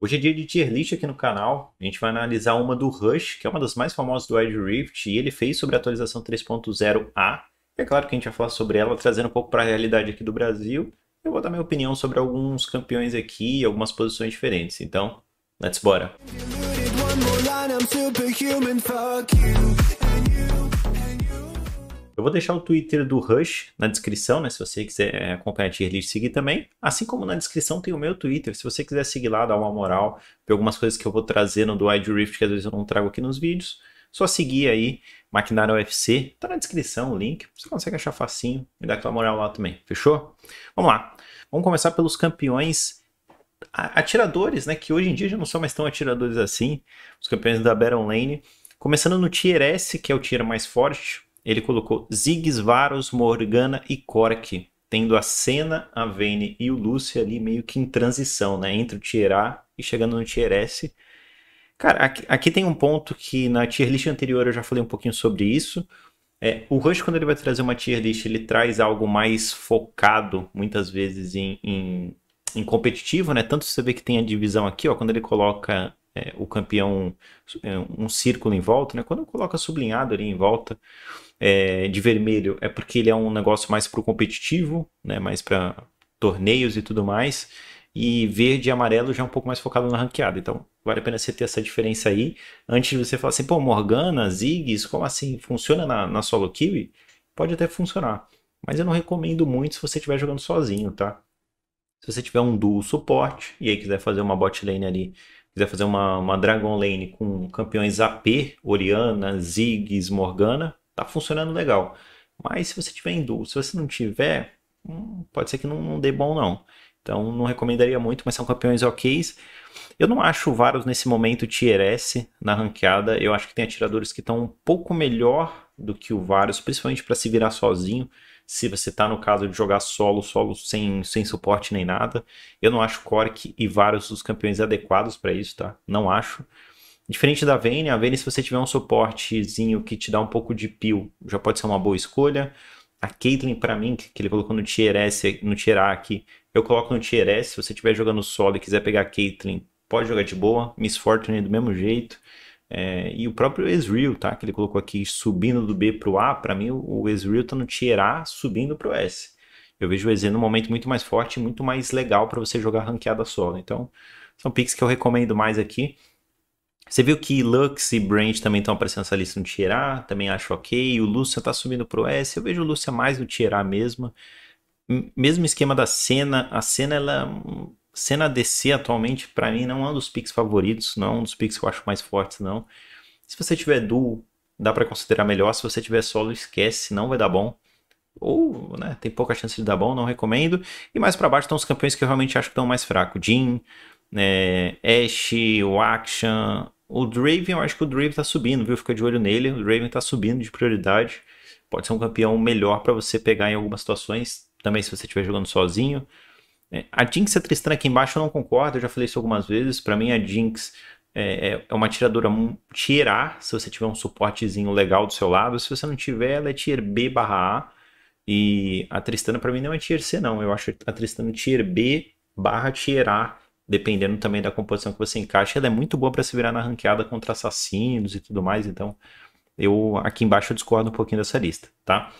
Hoje é dia de tier list aqui no canal. A gente vai analisar uma do Rush, que é uma das mais famosas do Edge Rift, e ele fez sobre a atualização 3.0A. É claro que a gente vai falar sobre ela, trazendo um pouco para a realidade aqui do Brasil. Eu vou dar minha opinião sobre alguns campeões aqui e algumas posições diferentes. Então, let's bora! Música eu vou deixar o Twitter do Rush na descrição, né? Se você quiser é, acompanhar a tier list, seguir também. Assim como na descrição tem o meu Twitter. Se você quiser seguir lá, dar uma moral. por algumas coisas que eu vou no do Wide Rift, que às vezes eu não trago aqui nos vídeos. Só seguir aí, Maquinário UFC. Tá na descrição o link. Você consegue achar facinho. e dá aquela moral lá também. Fechou? Vamos lá. Vamos começar pelos campeões atiradores, né? Que hoje em dia já não são mais tão atiradores assim. Os campeões da Baron Lane. Começando no Tier S, que é o tier mais forte, ele colocou Ziggs, Varus, Morgana e Cork, tendo a Senna, a Vayne e o Lúcio ali meio que em transição, né? Entre o Tier A e chegando no Tier S. Cara, aqui, aqui tem um ponto que na tier list anterior eu já falei um pouquinho sobre isso. É, o Rush, quando ele vai trazer uma tier list, ele traz algo mais focado, muitas vezes, em, em, em competitivo, né? Tanto você vê que tem a divisão aqui, ó, quando ele coloca é, o campeão, é, um círculo em volta, né? Quando coloca sublinhado ali em volta, é, de vermelho é porque ele é um negócio mais para o competitivo, né? mais para torneios e tudo mais. E verde e amarelo já é um pouco mais focado na ranqueada. Então, vale a pena você ter essa diferença aí. Antes de você falar assim, pô, Morgana, Ziggs, como assim? Funciona na, na solo kiwi? Pode até funcionar. Mas eu não recomendo muito se você estiver jogando sozinho, tá? Se você tiver um duo suporte e aí quiser fazer uma bot lane ali, quiser fazer uma, uma Dragon Lane com campeões AP, Oriana, Ziggs, Morgana, tá funcionando legal. Mas se você tiver em se você não tiver, hum, pode ser que não, não dê bom não. Então não recomendaria muito, mas são campeões ok. Eu não acho o Varus nesse momento tier S na ranqueada. Eu acho que tem atiradores que estão um pouco melhor do que o Varus, principalmente para se virar sozinho. Se você está no caso de jogar solo, solo sem, sem suporte nem nada. Eu não acho Cork e Varus os campeões adequados para isso, tá? Não acho. Diferente da Vene a Vene se você tiver um suportezinho que te dá um pouco de peel, já pode ser uma boa escolha. A Caitlyn, para mim, que ele colocou no Tier S, no Tier A aqui, eu coloco no Tier S. Se você estiver jogando solo e quiser pegar a Caitlyn, pode jogar de boa. Miss Fortune do mesmo jeito. É, e o próprio Ezreal, tá? Que ele colocou aqui subindo do B pro A. Para mim, o Ezreal tá no Tier A subindo pro S. Eu vejo o Ezreal num momento muito mais forte, muito mais legal para você jogar ranqueada solo. Então, são picks que eu recomendo mais aqui. Você viu que Lux e Brand também estão aparecendo nessa lista no Tier A, também acho ok. O Lúcia tá subindo pro S, eu vejo o Lúcia mais no Tier A mesmo. Mesmo esquema da cena, a cena ela. Cena DC atualmente, para mim, não é um dos picks favoritos, não é um dos picks que eu acho mais fortes, não. Se você tiver duo, dá para considerar melhor. Se você tiver solo, esquece, não vai dar bom ou né, tem pouca chance de dar bom, não recomendo. E mais para baixo estão os campeões que eu realmente acho que estão mais fracos: Jin, é, Ashe, Wakshan, o Draven, eu acho que o Draven tá subindo, viu? Fica de olho nele. O Draven tá subindo de prioridade. Pode ser um campeão melhor para você pegar em algumas situações. Também se você estiver jogando sozinho. É, a Jinx e é a Tristana aqui embaixo eu não concordo. Eu já falei isso algumas vezes. Para mim, a Jinx é, é uma tiradora tirar se você tiver um suportezinho legal do seu lado. Se você não tiver, ela é tier B barra A. E a Tristana para mim não é tier C, não. Eu acho a Tristana tier B barra tier A dependendo também da composição que você encaixa, ela é muito boa para se virar na ranqueada contra assassinos e tudo mais, então eu aqui embaixo eu discordo um pouquinho dessa lista, tá?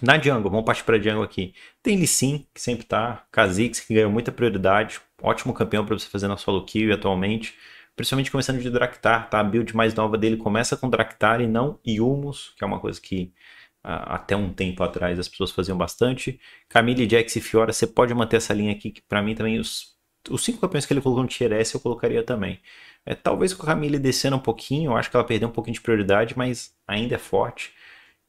Na Django, vamos partir para Django aqui. Tem Lee Sin, que sempre tá, Kha'Zix, que ganhou muita prioridade, ótimo campeão para você fazer na solo queue atualmente, principalmente começando de Draktar, tá? A build mais nova dele começa com Draktar e não Yumus, que é uma coisa que até um tempo atrás as pessoas faziam bastante. Camille, Jax e Fiora, você pode manter essa linha aqui, que para mim também os os cinco campeões que ele colocou no tier S eu colocaria também. É, talvez com a Camille descendo um pouquinho, eu acho que ela perdeu um pouquinho de prioridade, mas ainda é forte.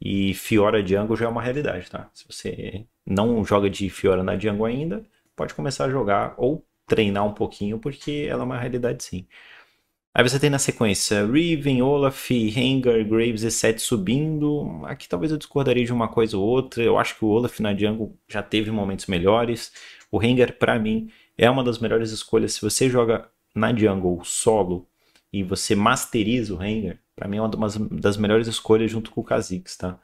E Fiora Django já é uma realidade, tá? Se você não joga de Fiora na Django ainda, pode começar a jogar ou treinar um pouquinho, porque ela é uma realidade sim. Aí você tem na sequência Riven, Olaf, Hanger Graves e sete subindo. Aqui talvez eu discordaria de uma coisa ou outra. Eu acho que o Olaf na Django já teve momentos melhores. O Hanger para mim, é uma das melhores escolhas. Se você joga na jungle solo e você masteriza o Rengar, para mim é uma das melhores escolhas junto com o Kha'Zix, tá?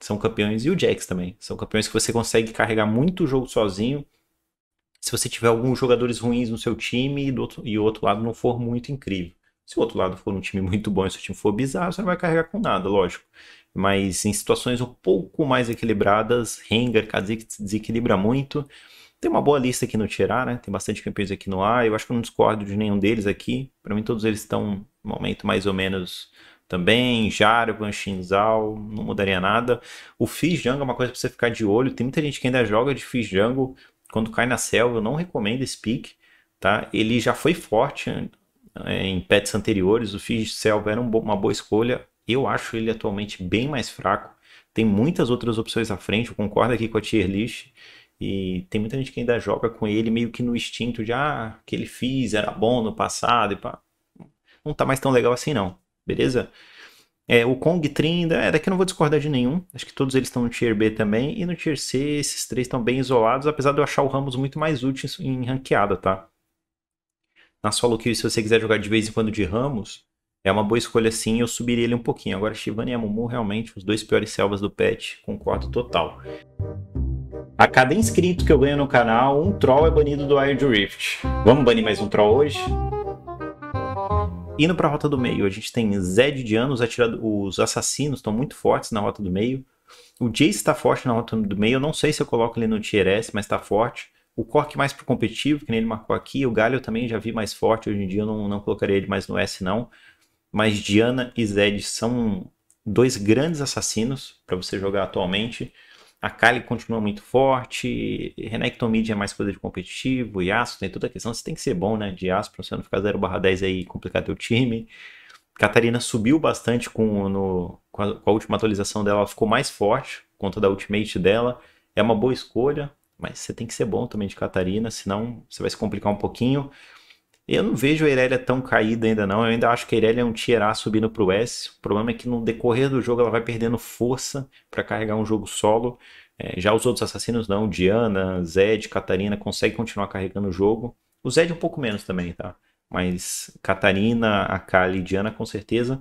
São campeões, e o Jax também, são campeões que você consegue carregar muito o jogo sozinho, se você tiver alguns jogadores ruins no seu time e, do outro, e o outro lado não for muito incrível. Se o outro lado for um time muito bom e seu time for bizarro, você não vai carregar com nada, lógico. Mas em situações um pouco mais equilibradas, Rengar, Kha'Zix desequilibra muito, tem uma boa lista aqui no Tirar, né? Tem bastante campeões aqui no ar. Eu acho que eu não discordo de nenhum deles aqui. Para mim, todos eles estão no momento mais ou menos também. Jarvan, Shinzal, não mudaria nada. O Fizz Jungle é uma coisa para você ficar de olho. Tem muita gente que ainda joga de Fizz Jungle. Quando cai na selva, eu não recomendo esse pick, tá? Ele já foi forte é, em pets anteriores. O Fizz Selva era uma boa escolha. Eu acho ele atualmente bem mais fraco. Tem muitas outras opções à frente. Eu concordo aqui com a tier list. E tem muita gente que ainda joga com ele meio que no instinto de, ah, que ele fiz era bom no passado e pá. Não tá mais tão legal assim não, beleza? É, o Kong 30, é, daqui eu não vou discordar de nenhum. Acho que todos eles estão no Tier B também. E no Tier C, esses três estão bem isolados, apesar de eu achar o Ramos muito mais útil em ranqueada, tá? Na solo que se você quiser jogar de vez em quando de Ramos, é uma boa escolha sim, eu subiria ele um pouquinho. Agora, Shivani e Amumu, realmente, os dois piores selvas do patch, concordo total. A cada inscrito que eu ganho no canal, um troll é banido do Wild Rift. Vamos banir mais um troll hoje? Indo para a Rota do Meio, a gente tem Zed de Anos Os assassinos estão muito fortes na Rota do Meio. O Jace está forte na Rota do Meio. Eu não sei se eu coloco ele no Tier S, mas está forte. O Cork mais pro competitivo, que nem ele marcou aqui. O Galho eu também já vi mais forte. Hoje em dia eu não, não colocaria ele mais no S, não. Mas Diana e Zed são dois grandes assassinos para você jogar atualmente. A Kali continua muito forte, Renekton é mais coisa de competitivo, Yasuo tem toda a questão, você tem que ser bom, né, de Yasuo pra você não ficar 0 barra 10 aí e complicar teu time. Catarina subiu bastante com, no, com, a, com a última atualização dela, ela ficou mais forte conta da ultimate dela, é uma boa escolha, mas você tem que ser bom também de Catarina, senão você vai se complicar um pouquinho. Eu não vejo a Irelia tão caída ainda não. Eu ainda acho que a Irelia é um tier A subindo pro S. O problema é que no decorrer do jogo ela vai perdendo força para carregar um jogo solo. É, já os outros assassinos não. Diana, Zed, Catarina conseguem continuar carregando o jogo. O Zed um pouco menos também, tá? Mas Catarina, Akali e Diana com certeza.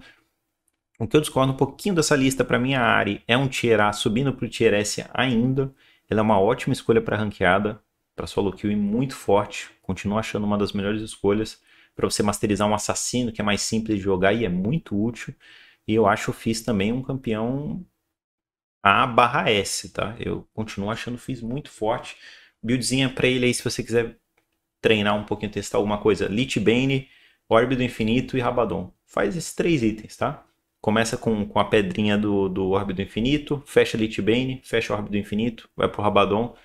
O que eu discordo um pouquinho dessa lista para mim, a Ari é um tier A subindo pro tier S ainda. Ela é uma ótima escolha para ranqueada para solo kill e muito forte. Continuo achando uma das melhores escolhas para você masterizar um assassino que é mais simples de jogar e é muito útil. E eu acho o Fizz também um campeão A barra S, tá? Eu continuo achando o Fizz muito forte. Buildzinha para ele aí se você quiser treinar um pouquinho, testar alguma coisa. Lich Bane, Orbe do Infinito e Rabadon. Faz esses três itens, tá? Começa com, com a pedrinha do, do Orbe do Infinito, fecha Lich Bane, fecha Orbe do Infinito, vai pro Rabadon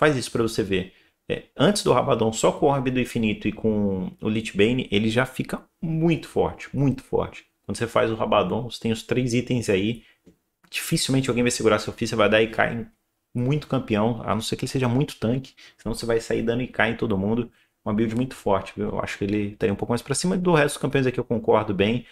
Faz isso para você ver. É, antes do Rabadon, só com o Orbe do Infinito e com o Lich Bane, ele já fica muito forte, muito forte. Quando você faz o Rabadon, você tem os três itens aí. Dificilmente alguém vai segurar seu fio, você vai dar e cai muito campeão, a não ser que ele seja muito tanque, senão você vai sair dando e cai em todo mundo. Uma build muito forte, viu? eu acho que ele estaria tá um pouco mais para cima do resto dos campeões aqui, eu concordo bem.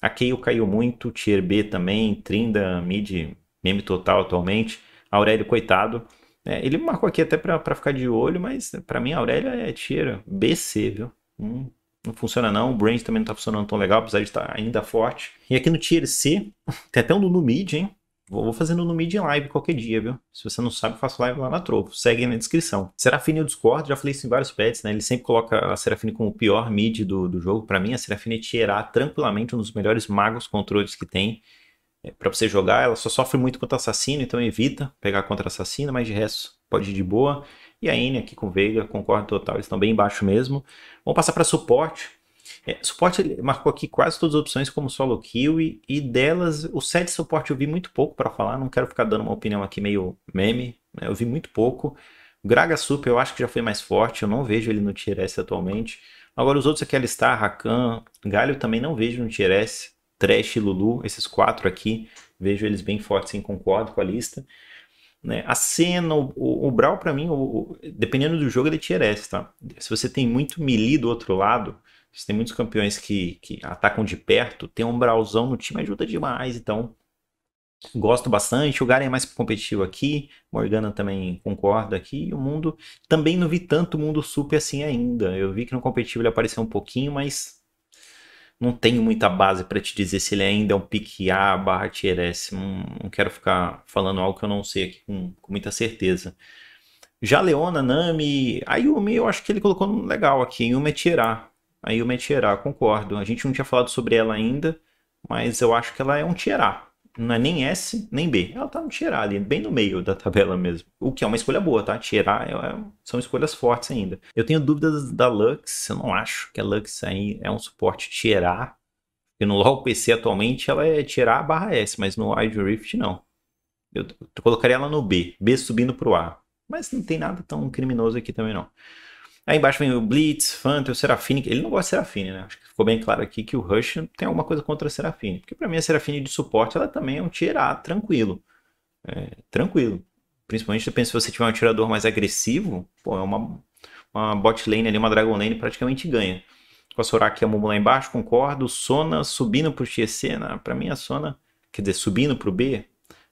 A Keio caiu muito, Tier B também, Trinda, Mid, meme total atualmente. Aurélio, coitado é, ele marcou aqui até para ficar de olho, mas né, para mim a Aurélia é tira BC, viu? Hum, não funciona não, o Brand também não tá funcionando tão legal, apesar de estar ainda forte. E aqui no Tier C, tem até um no mid, hein? Vou, vou fazendo no mid em live qualquer dia, viu? Se você não sabe, faço live lá na Trovo. Segue aí na descrição. Serafine eu Discord, já falei isso em vários pets, né? Ele sempre coloca a Serafine como o pior mid do, do jogo. Para mim, a Serafine é tirará tranquilamente um dos melhores magos controles que tem. É, para você jogar. Ela só sofre muito contra assassino, então evita pegar contra assassino, mas de resto pode ir de boa. E a N aqui com Veiga, concordo total, eles estão bem embaixo mesmo. Vamos passar para suporte. É, suporte marcou aqui quase todas as opções como solo kill e, e delas o set de suporte eu vi muito pouco para falar, não quero ficar dando uma opinião aqui meio meme, né? eu vi muito pouco. Graga Super eu acho que já foi mais forte, eu não vejo ele no tier S atualmente. Agora os outros aqui, Alistar, Rakan, Galho também não vejo no tier S. Trash, Lulu, esses quatro aqui, vejo eles bem fortes, sim, concordo com a lista. Né? A cena, o, o, o Brawl para mim, o, o, dependendo do jogo, ele é te essa. tá? Se você tem muito melee do outro lado, se tem muitos campeões que, que atacam de perto, ter um Brawlzão no time ajuda demais, então gosto bastante. O Garen é mais competitivo aqui, Morgana também concorda aqui. E o mundo, também não vi tanto mundo super assim ainda. Eu vi que no competitivo ele apareceu um pouquinho, mas não tenho muita base para te dizer se ele ainda é um pique A barra tier S. Não, não, quero ficar falando algo que eu não sei aqui com, com muita certeza. Já Leona, Nami, Ayumi, eu acho que ele colocou um legal aqui. Yumi é tier A. A Yumi é tier A, concordo. A gente não tinha falado sobre ela ainda, mas eu acho que ela é um tier A não é nem S nem B. Ela tá no tirar ali, bem no meio da tabela mesmo. O que é uma escolha boa, tá? Tirar é, é, são escolhas fortes ainda. Eu tenho dúvidas da Lux, eu não acho que a Lux aí é um suporte tirar. Porque no LoL PC atualmente ela é tirar barra S, mas no Wide Rift não. Eu colocaria ela no B, B subindo pro A. Mas não tem nada tão criminoso aqui também não. Aí embaixo vem o Blitz, Phantom, o Serafine. Ele não gosta de Serafine, né? Acho que ficou bem claro aqui que o Rush tem alguma coisa contra a Serafine. Porque para mim a Serafine de suporte, ela também é um tier A, tranquilo. É, tranquilo. Principalmente depende se você tiver um tirador mais agressivo, pô, é uma, uma bot lane ali, uma dragon lane praticamente ganha. Com a Soraka e a Momo lá embaixo, concordo. Sona subindo pro tier C, né? Pra mim a Sona, quer dizer, subindo pro B,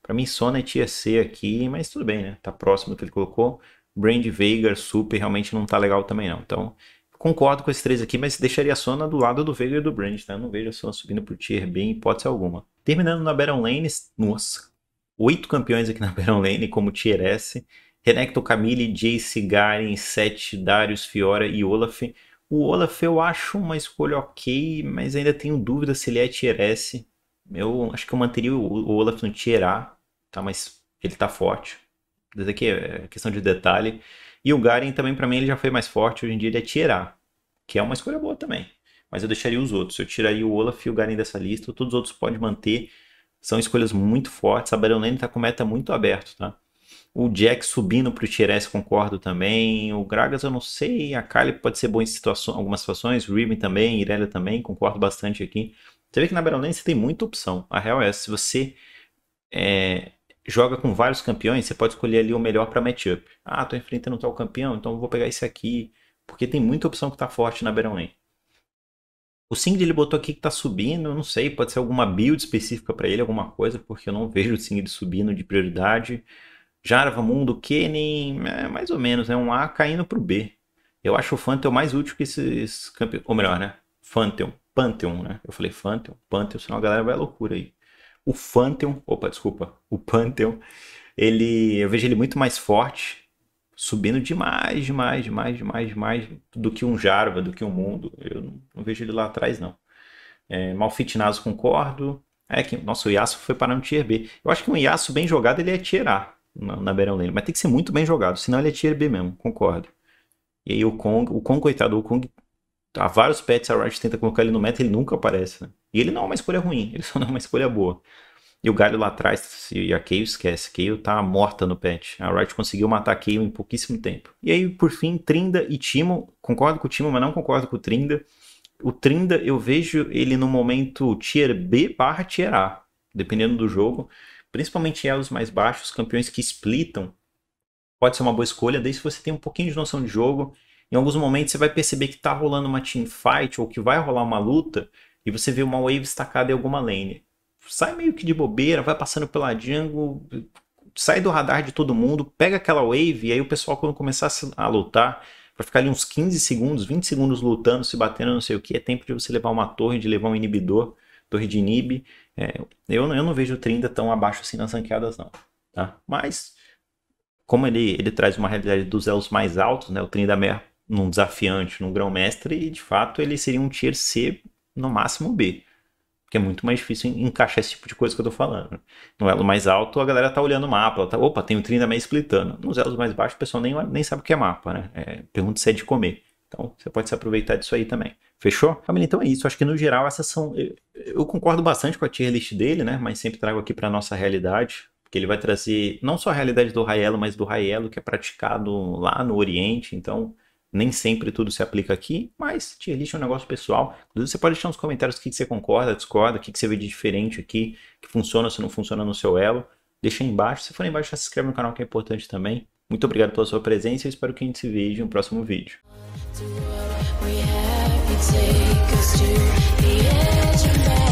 para mim, Sona é tier C aqui, mas tudo bem, né? Tá próximo do que ele colocou. Brand Veigar, Super, realmente não tá legal também não. Então, concordo com esses três aqui, mas deixaria a Sona do lado do Veigar e do Brand, tá? Eu não vejo a Sona subindo pro tier B em hipótese alguma. Terminando na Baron Lane, nossa, oito campeões aqui na Baron Lane como tier S. Renekton, Camille, Jace, Garen, Sete, Darius, Fiora e Olaf. O Olaf eu acho uma escolha ok, mas ainda tenho dúvida se ele é tier S. Eu acho que eu manteria o Olaf no tier A, tá? Mas ele tá forte aqui é, é questão de detalhe. E o Garen também, para mim, ele já foi mais forte. Hoje em dia ele é tirar que é uma escolha boa também. Mas eu deixaria os outros. Eu tiraria o Olaf e o Garen dessa lista. Todos os outros pode manter. São escolhas muito fortes. A Baron Lane tá com meta muito aberto, tá? O Jack subindo pro Tier concordo também. O Gragas eu não sei. A Kali pode ser boa em situação, algumas situações. Riven também, Irelia também, concordo bastante aqui. Você vê que na Baron Lane você tem muita opção. A real é, se você é, joga com vários campeões, você pode escolher ali o melhor para matchup. Ah, tô enfrentando tal campeão, então vou pegar esse aqui, porque tem muita opção que tá forte na Battle Lane. O Singed ele botou aqui que tá subindo, eu não sei, pode ser alguma build específica para ele, alguma coisa, porque eu não vejo o Singed subindo de prioridade. Jarva, Mundo, kenem é mais ou menos, é né? um A caindo pro B. Eu acho o Phantom mais útil que esses campeões, ou melhor, né? Phantom, Pantheon, né? Eu falei Phantom, Pantheon, senão a galera vai à loucura aí. O Phantom, opa, desculpa, o Pantheon, ele, eu vejo ele muito mais forte, subindo demais, demais, demais, demais, demais, do que um Jarva, do que um Mundo. Eu não, não vejo ele lá atrás, não. É, Malfitinazo concordo. É que, nossa, o Yasuo foi para no Tier B. Eu acho que um Yasuo bem jogado ele é Tier A na, na Lane, mas tem que ser muito bem jogado, senão ele é Tier B mesmo, concordo. E aí o Kong, o Kong, coitado, o Kong, há vários pets a Riot tenta colocar ele no meta ele nunca aparece, né? E ele não é uma escolha ruim, ele só não é uma escolha boa. E o Galho lá atrás, e a Kayle esquece, Kayle tá morta no patch. A Riot conseguiu matar a Kayle em pouquíssimo tempo. E aí, por fim, Trinda e Timo, concordo com o Timo, mas não concordo com o Trinda. O Trinda, eu vejo ele no momento tier B barra tier A, dependendo do jogo. Principalmente elos mais baixos, campeões que splitam, pode ser uma boa escolha, desde que você tenha um pouquinho de noção de jogo. Em alguns momentos você vai perceber que tá rolando uma teamfight ou que vai rolar uma luta e você vê uma wave destacada em alguma lane. Sai meio que de bobeira, vai passando pela jungle, sai do radar de todo mundo, pega aquela wave e aí o pessoal quando começar a lutar, vai ficar ali uns 15 segundos, 20 segundos lutando, se batendo, não sei o que, é tempo de você levar uma torre, de levar um inibidor, torre de inib. É, eu, eu não vejo o 30 tão abaixo assim nas ranqueadas não, tá? Mas como ele, ele traz uma realidade dos elos mais altos, né? O Trindamer é num desafiante, num grão-mestre, e de fato ele seria um tier C no máximo B. Porque é muito mais difícil encaixar esse tipo de coisa que eu tô falando. No elo mais alto, a galera tá olhando o mapa. Tá, Opa, tem o um trem meia splitando. Nos elos mais baixos, o pessoal nem, nem sabe o que é mapa, né? É, pergunta se é de comer. Então, você pode se aproveitar disso aí também. Fechou? Família, então é isso. Acho que no geral essas são. Eu, eu concordo bastante com a tier list dele, né? Mas sempre trago aqui para nossa realidade. Porque ele vai trazer não só a realidade do Raelo, mas do Raelo que é praticado lá no Oriente. Então, nem sempre tudo se aplica aqui, mas tier list é um negócio pessoal. você pode deixar nos comentários o que você concorda, discorda, o que você vê de diferente aqui, que funciona, se não funciona no seu elo. Deixa aí embaixo. Se for aí embaixo, já se inscreve no canal que é importante também. Muito obrigado pela sua presença e espero que a gente se veja no próximo vídeo. take us to the edge of